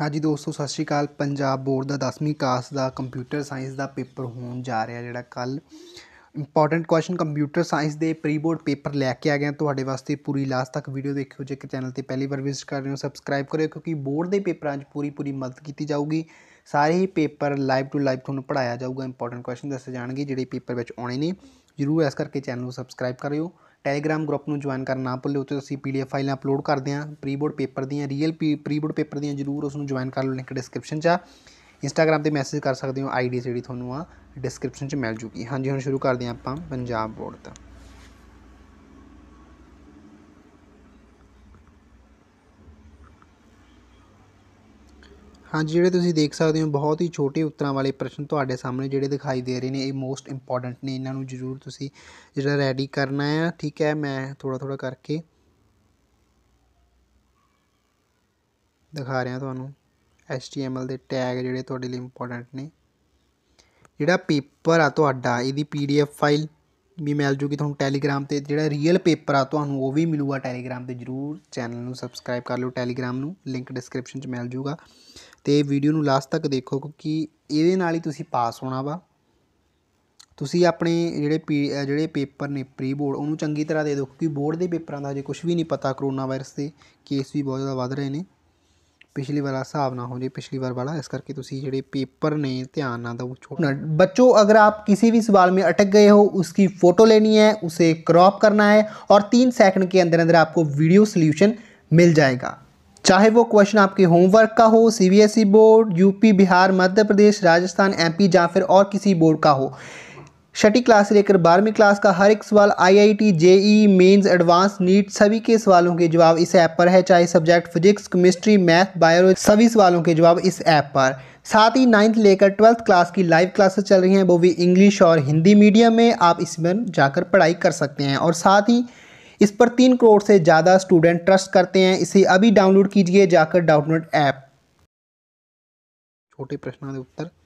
ਹਾਂਜੀ ਦੋਸਤੋ ਸਤਿ ਸ਼੍ਰੀ ਅਕਾਲ ਪੰਜਾਬ ਬੋਰਡ ਦਾ 10ਵੀਂ ਕਲਾਸ ਦਾ ਕੰਪਿਊਟਰ ਸਾਇੰਸ ਦਾ ਪੇਪਰ ਹੋਣ ਜਾ ਰਿਹਾ ਜਿਹੜਾ ਕੱਲ ਇੰਪੋਰਟੈਂਟ ਕੁਐਸਚਨ ਕੰਪਿਊਟਰ ਸਾਇੰਸ ਦੇ ਪ੍ਰੀ ਬੋਰਡ ਪੇਪਰ ਲੈ ਕੇ ਆ ਗਏ ਤੁਹਾਡੇ ਵਾਸਤੇ ਪੂਰੀ ਲਾਸਟ ਤੱਕ ਵੀਡੀਓ ਦੇਖਿਓ ਜੇਕਰ ਚੈਨਲ ਤੇ ਪਹਿਲੀ ਵਾਰ ਵਿਜ਼ਿਟ ਕਰ ਰਹੇ ਹੋ ਸਬਸਕ੍ਰਾਈਬ ਕਰਿਓ ਕਿਉਂਕਿ ਬੋਰਡ ਦੇ ਪੇਪਰਾਂ 'ਚ ਪੂਰੀ ਪੂਰੀ ਮਦਦ ਕੀਤੀ ਜਾਊਗੀ ਸਾਰੇ ਹੀ ਪੇਪਰ ਲਾਈਵ ਟੂ ਲਾਈਵ ਤੁਹਾਨੂੰ ਪੜਾਇਆ ਜਾਊਗਾ ਇੰਪੋਰਟੈਂਟ ਕੁਐਸਚਨ ਦੱਸੇ ਜਾਣਗੇ ਜਿਹੜੇ ਪੇਪਰ ਵਿੱਚ ਆਉਣੇ ਨੇ ਜ਼ਰੂਰ ਇਸ ਕਰਕੇ ਚੈਨਲ ਨੂੰ ਸਬਸਕ੍ਰਾਈਬ ਕਰਿਓ ਟੈਲੀਗ੍ਰਾਮ ਗਰੁੱਪ ਨੂੰ ਜੁਆਇਨ ਕਰਨਾ ਨਾ ਭੁੱਲਿਓ ਤੇ ਅਸੀਂ ਪੀਡੀਐਫ ਫਾਈਲਾਂ ਅਪਲੋਡ ਕਰਦੇ ਹਾਂ ਪ੍ਰੀ ਬੋਰਡ ਪੇਪਰ ਦੀਆਂ ਰੀਅਲ ਪ੍ਰੀ ਬੋਰਡ ਪੇਪਰ ਦੀਆਂ ਜਰੂਰ ਉਸ ਨੂੰ ਜੁਆਇਨ ਕਰ ਲਓ ਲਿੰਕ ਡਿਸਕ੍ਰਿਪਸ਼ਨ 'ਚ ਆ ਇੰਸਟਾਗ੍ਰam ਤੇ ਮੈਸੇਜ ਕਰ ਸਕਦੇ ਹੋ ਆਈਡੀ ਜਿਹੜੀ ਤੁਹਾਨੂੰ ਆ ਡਿਸਕ੍ਰਿਪਸ਼ਨ 'ਚ ਮਿਲ ਜੂਗੀ ਹਾਂਜੀ ਹੁਣ ਸ਼ੁਰੂ ਕਰਦੇ ਹਾਂ ਆਪਾਂ ਪੰਜਾਬ ਬੋਰਡ ਦਾ ਹਾਂਜੀ ਜਿਹੜੇ ਤੁਸੀਂ ਦੇਖ ਸਕਦੇ ਹੋ ਬਹੁਤ ਹੀ ਛੋਟੇ ਉੱਤਰਾਂ ਵਾਲੇ ਪ੍ਰਸ਼ਨ ਤੁਹਾਡੇ ਸਾਹਮਣੇ ਜਿਹੜੇ ਦਿਖਾਈ ਦੇ ਰਹੇ ਨੇ ਇਹ ਮੋਸਟ ਇੰਪੋਰਟੈਂਟ ਨੇ ਇਹਨਾਂ ਨੂੰ ਜ਼ਰੂਰ ਤੁਸੀਂ ਜਿਹੜਾ ਰੈਡੀ ਕਰਨਾ ਹੈ ਠੀਕ ਹੈ ਮੈਂ ਥੋੜਾ ਥੋੜਾ ਕਰਕੇ ਦਿਖਾ ਰਿਹਾ ਤੁਹਾਨੂੰ HTML ਦੇ ਟੈਗ ਜਿਹੜੇ ਤੁਹਾਡੇ ਲਈ ਇੰਪੋਰਟੈਂਟ ਨੇ ਜਿਹੜਾ ਪੇਪਰ ਆ ਤੁਹਾਡਾ ਇਹਦੀ PDF ਫਾਈਲ ਵੀ ਮਿਲ ਜੂਗੀ ਤੁਹਾਨੂੰ ਟੈਲੀਗ੍ਰਾਮ ਤੇ ਜਿਹੜਾ ਰੀਅਲ ਪੇਪਰ ਆ ਤੁਹਾਨੂੰ ਉਹ ਵੀ ਮਿਲੂਗਾ ਟੈਲੀਗ੍ਰਾਮ ਤੇ ਜਰੂਰ ਚੈਨਲ ਨੂੰ ਸਬਸਕ੍ਰਾਈਬ ਕਰ ਲਓ ਟੈਲੀਗ੍ਰਾਮ ਨੂੰ ਲਿੰਕ ਡਿਸਕ੍ਰਿਪਸ਼ਨ 'ਚ ਮਿਲ ਜੂਗਾ ਤੇ ਵੀਡੀਓ ਨੂੰ ਲਾਸਟ ਤੱਕ ਦੇਖੋ ਕਿਉਂਕਿ ਇਹਦੇ ਨਾਲ ਹੀ ਤੁਸੀਂ ਪਾਸ ਹੋਣਾ ਵਾ ਤੁਸੀਂ ਆਪਣੇ ਜਿਹੜੇ ਜਿਹੜੇ ਪੇਪਰ ਨੇ ਪ੍ਰੀ ਬੋਰਡ ਉਹਨੂੰ ਚੰਗੀ ਤਰ੍ਹਾਂ ਦੇ ਦਿਓ ਕਿਉਂਕਿ ਬੋਰਡ ਦੇ ਪੇਪਰਾਂ ਦਾ ਹਜੇ ਕੁਝ ਵੀ ਨਹੀਂ ਪਤਾ ਕਰੋਨਾ ਵਾਇਰਸ ਦੇ ਕੇਸ ਵੀ ਬਹੁਤ ਜ਼ਿਆਦਾ ਵੱਧ ਰਹੇ ਨੇ पिछली बार हिसाब ना हो जाए पिछली बार वाला इस करके तुम जो पेपर ने ध्यान ना ਦਾ छोड़ना बच्चों अगर आप किसी भी सवाल में अटक गए हो उसकी फ़ोटो लेनी है उसे क्रॉप करना है और तीन सेकंड के अंदर अंदर आपको वीडियो सोल्यूशन मिल जाएगा चाहे वो क्वेश्चन आपके होमवर्क का हो C board UP Bihar Madhya Pradesh Rajasthan M या फिर और किसी बोर्ड का हो छठी क्लास से लेकर बारहवीं क्लास का हर एक सवाल IIT JEE e, mains advance NEET सभी के सवालों के जवाब इस ऐप पर है चाहे subject physics chemistry math biology सभी सवालों के जवाब इस ऐप पर साथ ही नाइन्थ लेकर ट्वेल्थ क्लास की लाइव क्लासेस चल रही हैं वो भी इंग्लिश और हिंदी मीडियम में आप इसमें जाकर पढ़ाई कर सकते हैं और साथ ही इस पर तीन करोड़ से ज़्यादा स्टूडेंट ट्रस्ट करते हैं इसे अभी डाउनलोड कीजिए जाकर डाउनलोड ऐप छोटे प्रश्नों के उत्तर